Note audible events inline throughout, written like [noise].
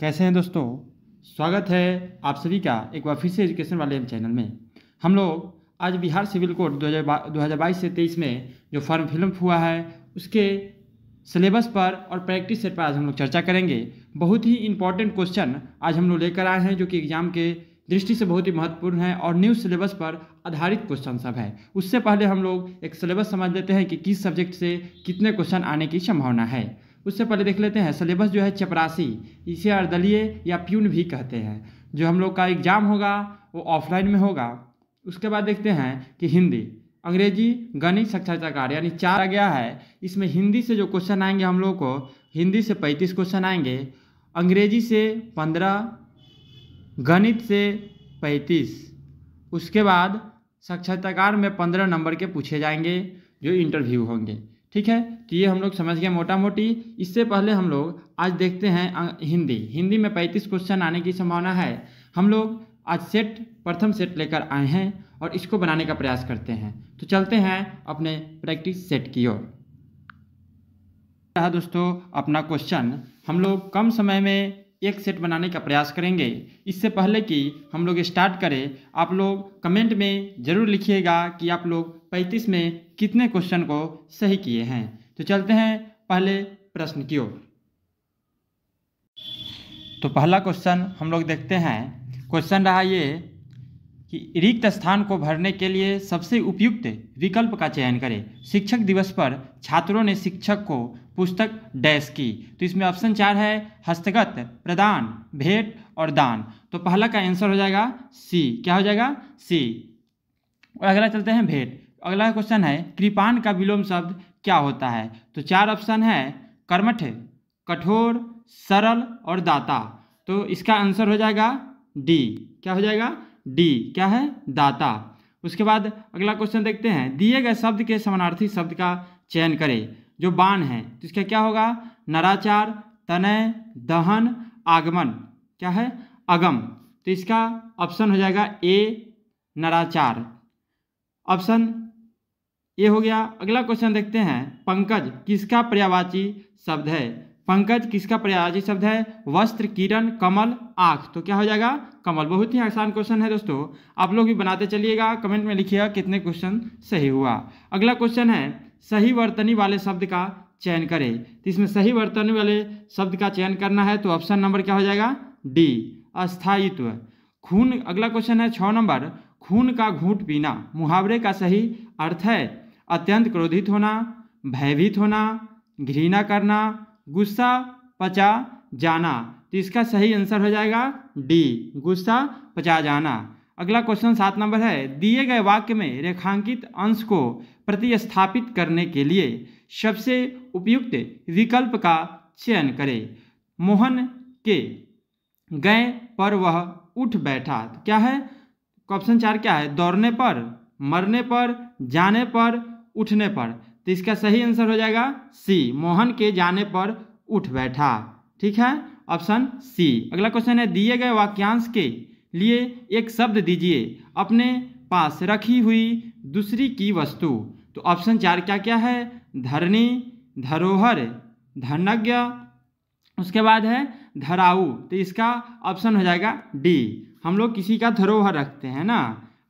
कैसे हैं दोस्तों स्वागत है आप सभी का एक बार फिर से एजुकेशन वाले चैनल में हम लोग आज बिहार सिविल कोड दो हज़ार बाईस से तेईस में जो फॉर्म फिलअप हुआ है उसके सिलेबस पर और प्रैक्टिस सेट पर आज हम लोग चर्चा करेंगे बहुत ही इंपॉर्टेंट क्वेश्चन आज हम लोग लेकर आए हैं जो कि एग्ज़ाम के दृष्टि से बहुत ही महत्वपूर्ण है और न्यू सिलेबस पर आधारित क्वेश्चन सब है उससे पहले हम लोग एक सिलेबस समझ लेते हैं कि किस सब्जेक्ट से कितने क्वेश्चन आने की संभावना है उससे पहले देख लेते हैं सिलेबस जो है चपरासी इसे अर्दलीय या प्यून भी कहते हैं जो हम लोग का एग्ज़ाम होगा वो ऑफलाइन में होगा उसके बाद देखते हैं कि हिंदी अंग्रेजी गणित साक्षरताकार यानी चार आ गया है इसमें हिंदी से जो क्वेश्चन आएंगे हम लोग को हिंदी से पैंतीस क्वेश्चन आएंगे अंग्रेजी से पंद्रह गणित से पैंतीस उसके बाद साक्षरताकार में पंद्रह नंबर के पूछे जाएंगे जो इंटरव्यू होंगे ठीक है तो ये हम लोग समझ गए मोटा मोटी इससे पहले हम लोग आज देखते हैं हिंदी हिंदी में पैंतीस क्वेश्चन आने की संभावना है हम लोग आज सेट प्रथम सेट लेकर आए हैं और इसको बनाने का प्रयास करते हैं तो चलते हैं अपने प्रैक्टिस सेट की ओर रहा दोस्तों अपना क्वेश्चन हम लोग कम समय में एक सेट बनाने का प्रयास करेंगे इससे पहले कि हम लोग स्टार्ट करें आप लोग कमेंट में ज़रूर लिखिएगा कि आप लोग पैंतीस में कितने क्वेश्चन को सही किए हैं तो चलते हैं पहले प्रश्न की ओर तो पहला क्वेश्चन हम लोग देखते हैं क्वेश्चन रहा ये कि रिक्त स्थान को भरने के लिए सबसे उपयुक्त विकल्प का चयन करें शिक्षक दिवस पर छात्रों ने शिक्षक को पुस्तक डैश की तो इसमें ऑप्शन चार है हस्तगत प्रदान भेंट और दान तो पहला का आंसर हो जाएगा सी क्या हो जाएगा सी और अगला चलते हैं भेंट अगला क्वेश्चन है कृपाण का विलोम शब्द क्या होता है तो चार ऑप्शन है कर्मठ कठोर सरल और दाता तो इसका आंसर हो जाएगा डी क्या हो जाएगा डी क्या है दाता उसके बाद अगला क्वेश्चन देखते हैं दिए गए शब्द के समानार्थी शब्द का चयन करें जो बाण है तो इसका क्या होगा नराचार तनय दहन आगमन क्या है अगम तो इसका ऑप्शन हो जाएगा ए नराचार ऑप्शन ये हो गया अगला क्वेश्चन देखते हैं पंकज किसका पर्यावाची शब्द है पंकज किसका पर्यावाची शब्द है वस्त्र किरण कमल आँख तो क्या हो जाएगा कमल बहुत ही आसान क्वेश्चन है दोस्तों आप लोग भी बनाते चलिएगा कमेंट में लिखिएगा कितने क्वेश्चन सही हुआ अगला क्वेश्चन है सही वर्तनी वाले शब्द का चयन करें तो इसमें सही वर्तनी वाले शब्द का चयन करना है तो ऑप्शन नंबर क्या हो जाएगा डी अस्थायित्व खून अगला क्वेश्चन है छः नंबर खून का घूट पीना मुहावरे का सही अर्थ है अत्यंत क्रोधित होना भयभीत होना घृणा करना गुस्सा पचा जाना तो इसका सही आंसर हो जाएगा डी गुस्सा पचा जाना अगला क्वेश्चन सात नंबर है दिए गए वाक्य में रेखांकित अंश को प्रतिस्थापित करने के लिए सबसे उपयुक्त विकल्प का चयन करें मोहन के गए पर वह उठ बैठा क्या है ऑप्शन चार क्या है दौड़ने पर मरने पर जाने पर उठने पर तो इसका सही आंसर हो जाएगा सी मोहन के जाने पर उठ बैठा ठीक है ऑप्शन सी अगला क्वेश्चन है दिए गए वाक्यांश के लिए एक शब्द दीजिए अपने पास रखी हुई दूसरी की वस्तु तो ऑप्शन चार क्या क्या है धरनी धरोहर धनज्ञ उसके बाद है धराऊ तो इसका ऑप्शन हो जाएगा डी हम लोग किसी का धरोहर रखते हैं ना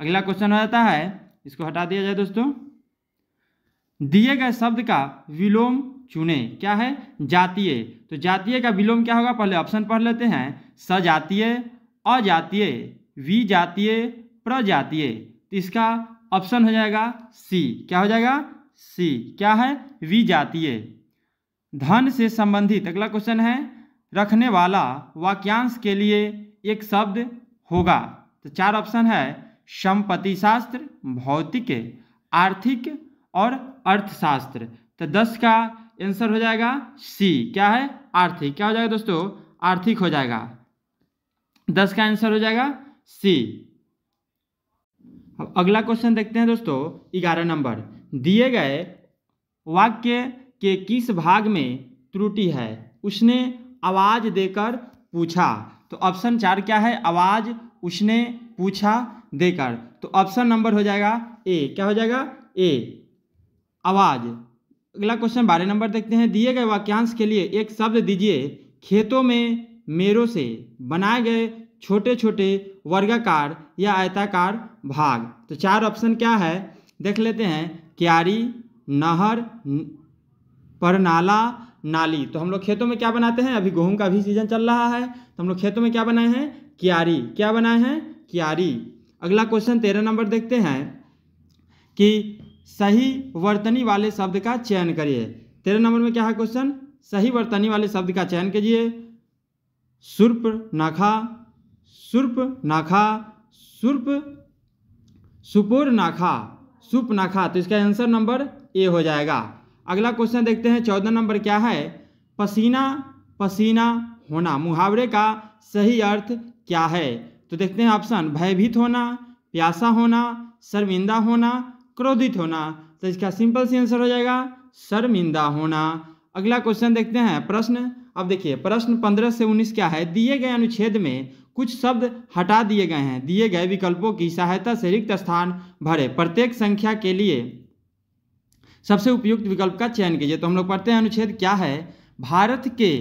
अगला क्वेश्चन हो जाता है इसको हटा दिया जाए दोस्तों दिए गए शब्द का विलोम चुने क्या है जातीय तो जातीय का विलोम क्या होगा पहले ऑप्शन पढ़ लेते हैं सजातीय अजातीय विजातीय प्रजातीय तो इसका ऑप्शन हो जाएगा सी क्या हो जाएगा सी क्या है विजातीय धन से संबंधित अगला क्वेश्चन है रखने वाला वाक्यांश के लिए एक शब्द होगा तो चार ऑप्शन है संपत्ति शास्त्र भौतिक आर्थिक और अर्थशास्त्र तो दस का आंसर हो जाएगा सी क्या है आर्थिक क्या हो जाएगा दोस्तों आर्थिक हो जाएगा दस का आंसर हो जाएगा सी अब अगला क्वेश्चन देखते हैं दोस्तों ग्यारह नंबर दिए गए वाक्य के किस भाग में त्रुटि है उसने आवाज़ देकर पूछा तो ऑप्शन चार क्या है आवाज़ उसने पूछा देकर तो ऑप्शन नंबर हो जाएगा ए क्या हो जाएगा ए आवाज़ अगला क्वेश्चन बारह नंबर देखते हैं दिए गए वाक्यांश के लिए एक शब्द दीजिए खेतों में मेरों से बनाए गए छोटे छोटे वर्गाकार या आयताकार भाग तो चार ऑप्शन क्या है देख लेते हैं क्यारी नहर परनाला नाली तो हम लोग खेतों में क्या बनाते हैं अभी गेहूँ का भी सीजन चल रहा है तो हम लोग खेतों में क्या बनाए हैं क्यारी क्या बनाए हैं क्यारी अगला क्वेश्चन तेरह नंबर देखते हैं कि सही वर्तनी वाले शब्द का चयन करिए तेरह नंबर में क्या है क्वेश्चन सही वर्तनी वाले शब्द का चयन कीजिए सुर्प नाखा सुर्प नाखा सुर्प सुपोर नाखा सुप नाखा तो इसका आंसर नंबर ए हो जाएगा अगला क्वेश्चन देखते हैं चौदह नंबर क्या है पसीना पसीना होना मुहावरे का सही अर्थ क्या है तो देखते हैं ऑप्शन भयभीत होना प्यासा होना शर्मिंदा होना क्रोधित होना तो इसका सिंपल सी आंसर हो जाएगा शर्मिंदा होना अगला क्वेश्चन देखते हैं प्रश्न अब देखिए प्रश्न पंद्रह से उन्नीस क्या है दिए गए अनुच्छेद में कुछ शब्द हटा दिए गए हैं दिए गए विकल्पों की सहायता से रिक्त स्थान भरे प्रत्येक संख्या के लिए सबसे उपयुक्त विकल्प का चयन कीजिए तो हम लोग पढ़ते हैं अनुच्छेद क्या है भारत के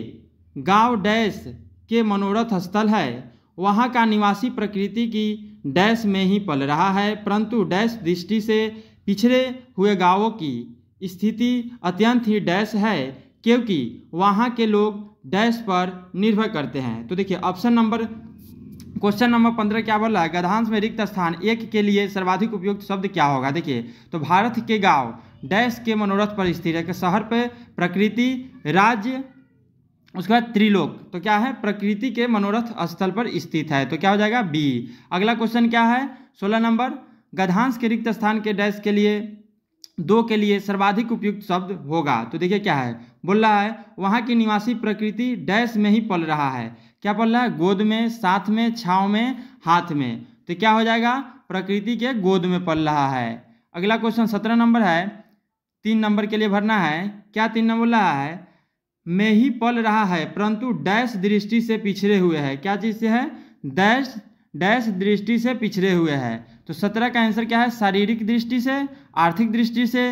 गांव डैश के मनोरथ स्थल है वहाँ का निवासी प्रकृति की डैश में ही पल रहा है परंतु डैश दृष्टि से पिछड़े हुए गांवों की स्थिति अत्यंत ही डैश है क्योंकि वहाँ के लोग डैश पर निर्भर करते हैं तो देखिए ऑप्शन नंबर क्वेश्चन नंबर पंद्रह क्या बोला है गधांश में रिक्त स्थान एक के लिए सर्वाधिक उपयुक्त शब्द क्या होगा देखिए तो भारत के गांव डैश के मनोरथ पर स्थिर है शहर पर प्रकृति राज्य उसके बाद त्रिलोक तो क्या है प्रकृति के मनोरथ स्थल पर स्थित है तो क्या हो जाएगा बी अगला क्वेश्चन क्या है सोलह नंबर गधांश के रिक्त स्थान के डैश के लिए दो के लिए सर्वाधिक उपयुक्त शब्द होगा तो देखिए क्या है बोल रहा है वहाँ की निवासी प्रकृति डैश में ही पल रहा है क्या पल रहा है गोद में साथ में छाव में हाथ में तो क्या हो जाएगा प्रकृति के गोद में पल रहा है अगला क्वेश्चन सत्रह नंबर है तीन नंबर के लिए भरना है क्या तीन नंबर रहा है में ही पल रहा है परंतु डैश दृष्टि से पिछड़े हुए है क्या चीज़ से है डैश डैश दृष्टि से पिछड़े हुए है तो सत्रह का आंसर क्या है शारीरिक दृष्टि से आर्थिक दृष्टि से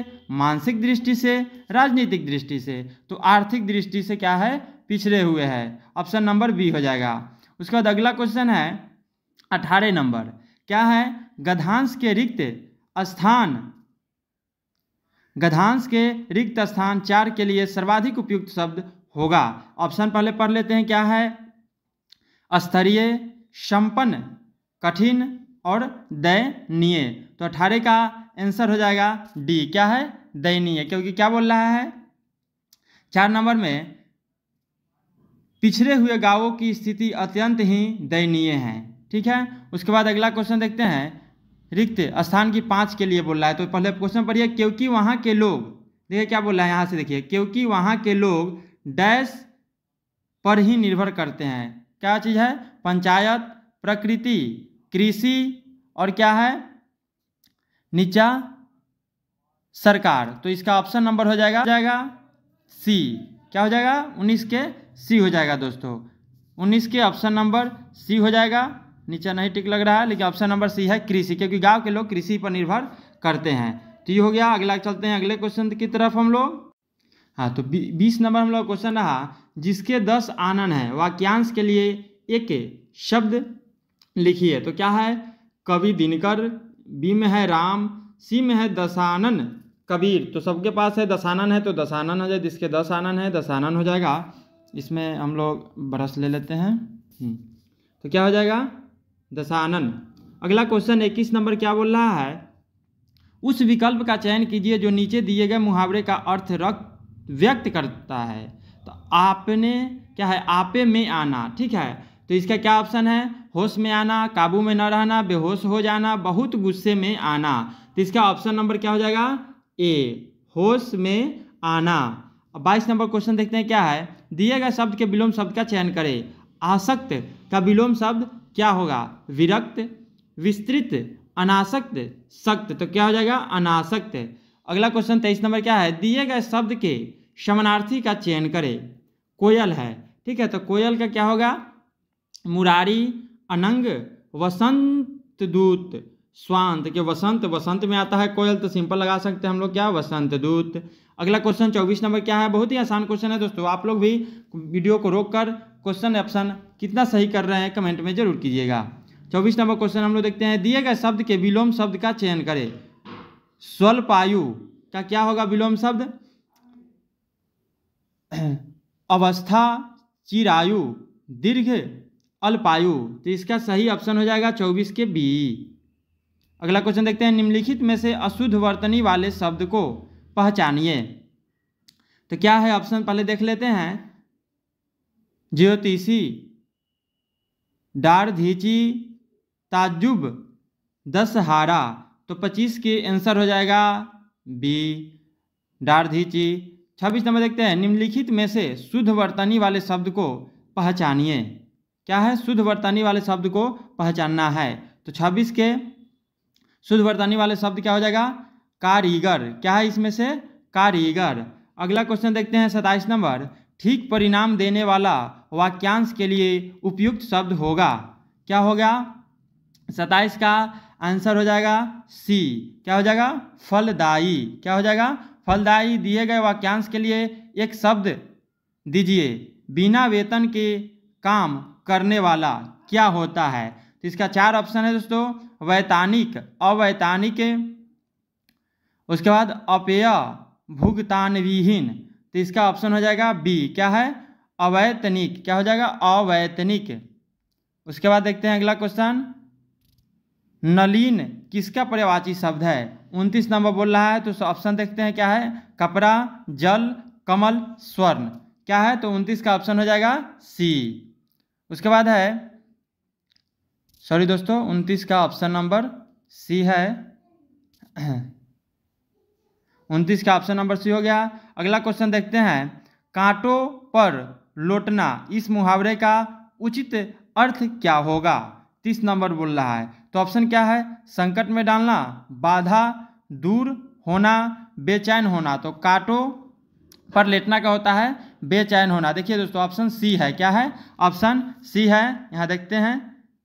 मानसिक दृष्टि से राजनीतिक दृष्टि से तो आर्थिक दृष्टि से क्या है पिछड़े हुए है ऑप्शन नंबर बी हो जाएगा उसके बाद अगला क्वेश्चन है अठारह नंबर क्या है गधांश के रिक्त स्थान गधांश के रिक्त स्थान चार के लिए सर्वाधिक उपयुक्त शब्द होगा ऑप्शन पहले पढ़ लेते हैं क्या है स्तरीय संपन्न कठिन और दयनीय तो अठारह का आंसर हो जाएगा डी क्या है दयनीय क्योंकि क्या बोल रहा है चार नंबर में पिछड़े हुए गांवों की स्थिति अत्यंत ही दयनीय है ठीक है उसके बाद अगला क्वेश्चन देखते हैं रिक्त स्थान की पाँच के लिए बोल रहा है तो पहले क्वेश्चन पढ़िए क्योंकि वहाँ के लोग देखिए क्या बोल रहा है यहाँ से देखिए क्योंकि वहाँ के लोग डैश पर ही निर्भर करते हैं क्या चीज़ है पंचायत प्रकृति कृषि और क्या है नीचा सरकार तो इसका ऑप्शन नंबर हो जाएगा जाएगा सी क्या हो जाएगा उन्नीस के सी हो जाएगा दोस्तों उन्नीस के ऑप्शन नंबर सी हो जाएगा नीचे नहीं टिक लग रहा है लेकिन ऑप्शन नंबर सी है कृषि क्योंकि गाँव के लोग कृषि पर निर्भर करते हैं तो ये हो गया अगला चलते हैं अगले क्वेश्चन की तरफ हम लोग हाँ तो बीस नंबर हम लोग क्वेश्चन रहा जिसके दस आनंद हैं वाक्यांश के लिए एक शब्द लिखिए तो क्या है कवि दिनकर बी में है राम सी में है दशानन कबीर तो सबके पास है दशानन है तो दशानन हो जाए जिसके दस आनंद है दशानन हो जाएगा इसमें हम लोग ब्रश ले लेते हैं हम्म, तो क्या हो जाएगा दशानन अगला क्वेश्चन इक्कीस नंबर क्या बोल रहा है उस विकल्प का चयन कीजिए जो नीचे दिए गए मुहावरे का अर्थ रख व्यक्त करता है तो आपने क्या है आपे में आना ठीक है तो इसका क्या ऑप्शन है होश में आना काबू में न रहना बेहोश हो जाना बहुत गुस्से में आना तो इसका ऑप्शन नंबर क्या हो जाएगा ए होश में आना अब बाईस नंबर क्वेश्चन देखते हैं क्या है दिए गए शब्द के विलोम शब्द का चयन करें आसक्त का विलोम शब्द क्या होगा विरक्त विस्तृत अनासक्त सक्त तो क्या हो जाएगा अनासक्त अगला क्वेश्चन तेईस नंबर क्या है दिए गए शब्द के समानार्थी का चयन करें कोयल है ठीक है तो कोयल का क्या होगा मुरारी अनंग वसंत दूत स्वांत के वसंत वसंत में आता है कोयल तो सिंपल लगा सकते हैं हम लोग क्या वसंत दूत अगला क्वेश्चन चौबीस नंबर क्या है बहुत ही आसान क्वेश्चन है दोस्तों आप लोग भी वीडियो को रोक कर क्वेश्चन ऑप्शन कितना सही कर रहे हैं कमेंट में जरूर कीजिएगा चौबीस नंबर क्वेश्चन हम लोग देखते हैं दिए गए शब्द के विलोम शब्द का चयन करें स्वल्पायु का क्या होगा विलोम शब्द [clears throat] अवस्था चिरायु दीर्घ अल्पायु तो इसका सही ऑप्शन हो जाएगा चौबीस के बी अगला क्वेश्चन देखते हैं निम्नलिखित में से अशुद्ध वर्तनी वाले शब्द को पहचानिए तो क्या है ऑप्शन पहले देख लेते हैं ज्योतिषी डारधीची ताजुब दसहारा तो पच्चीस के आंसर हो जाएगा बी डारधीची छब्बीस नंबर देखते हैं निम्नलिखित में से शुद्ध वर्तनी वाले शब्द को पहचानिए क्या है शुद्ध वर्तनी वाले शब्द को पहचानना है तो छब्बीस के शुद्ध वर्तनी वाले शब्द क्या हो जाएगा कारीगर क्या है इसमें से कारीगर अगला क्वेश्चन देखते हैं सताइस नंबर ठीक परिणाम देने वाला वाक्यांश के लिए उपयुक्त शब्द होगा क्या हो गया सताइस का आंसर हो जाएगा सी क्या हो जाएगा फलदायी क्या हो जाएगा फलदायी दिए गए वाक्यांश के लिए एक शब्द दीजिए बिना वेतन के काम करने वाला क्या होता है तो इसका चार ऑप्शन है दोस्तों वैतानिक अवैतानिक उसके बाद अपेय भुगतान विहीन तो इसका ऑप्शन हो जाएगा बी क्या है अवैतनिक क्या हो जाएगा अवैतनिक उसके बाद देखते हैं अगला क्वेश्चन नलीन किसका पर्यावाची शब्द है उनतीस नंबर बोल रहा है तो ऑप्शन देखते हैं क्या है कपड़ा जल कमल स्वर्ण क्या है तो उनतीस का ऑप्शन हो जाएगा सी उसके बाद है सॉरी दोस्तों उनतीस का ऑप्शन नंबर सी है उनतीस का ऑप्शन नंबर सी हो गया अगला क्वेश्चन देखते हैं कांटों पर लौटना इस मुहावरे का उचित अर्थ क्या होगा तीस नंबर बोल रहा है तो ऑप्शन क्या है संकट में डालना बाधा दूर होना बेचैन होना तो काटो पर लेटना का होता है बेचैन होना देखिए दोस्तों ऑप्शन सी है क्या है ऑप्शन सी है यहाँ देखते हैं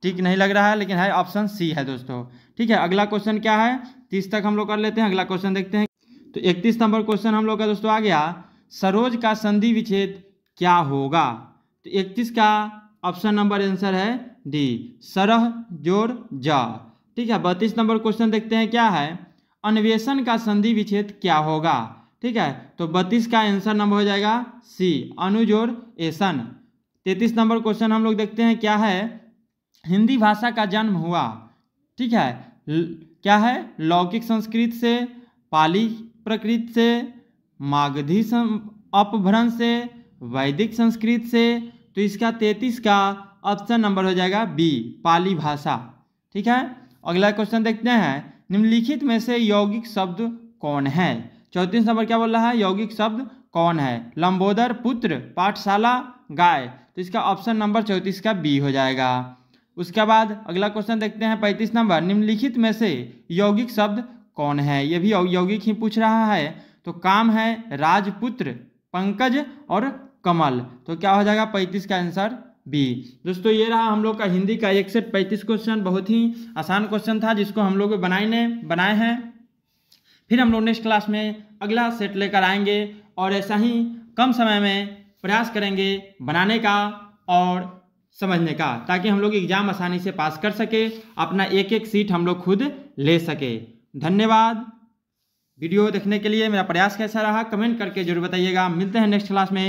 ठीक नहीं लग रहा है लेकिन है ऑप्शन सी है दोस्तों ठीक है अगला क्वेश्चन क्या है तीस तक हम लोग कर लेते हैं अगला क्वेश्चन देखते हैं तो इकतीस नंबर क्वेश्चन हम लोग का दोस्तों आ गया सरोज का संधि विच्छेद क्या होगा तो इकतीस का ऑप्शन नंबर आंसर है डी सरह जोर जा ठीक है बत्तीस नंबर क्वेश्चन देखते हैं क्या है अन्वेषण का संधि विच्छेद क्या होगा ठीक है तो बत्तीस का आंसर नंबर हो जाएगा सी अनुजोर एसन तैतीस नंबर क्वेश्चन हम लोग देखते हैं क्या है हिंदी भाषा का जन्म हुआ ठीक है क्या है लौकिक संस्कृत से पाली प्रकृत से मागधी अपभ्रंश से वैदिक संस्कृत से तो इसका तैतीस का ऑप्शन नंबर हो जाएगा बी पाली भाषा ठीक है अगला क्वेश्चन देखते हैं निम्नलिखित में से यौगिक शब्द कौन है चौंतीस नंबर क्या बोल रहा है यौगिक शब्द कौन है लंबोदर पुत्र पाठशाला गाय तो इसका ऑप्शन नंबर चौंतीस का बी हो जाएगा उसके बाद अगला क्वेश्चन देखते हैं पैंतीस नंबर निम्नलिखित में से यौगिक शब्द कौन है ये भी यौगिक ही पूछ रहा है तो काम है राजपुत्र पंकज और कमल तो क्या हो जाएगा पैंतीस का आंसर बी दोस्तों ये रहा हम लोग का हिंदी का एक से पैंतीस क्वेश्चन बहुत ही आसान क्वेश्चन था जिसको हम लोग बनाए ने बनाए हैं फिर हम लोग नेक्स्ट क्लास में अगला सेट लेकर आएंगे और ऐसा ही कम समय में प्रयास करेंगे बनाने का और समझने का ताकि हम लोग एग्जाम आसानी से पास कर सके अपना एक एक सीट हम लोग खुद ले सके धन्यवाद वीडियो देखने के लिए मेरा प्रयास कैसा रहा कमेंट करके जरूर बताइएगा मिलते हैं नेक्स्ट क्लास में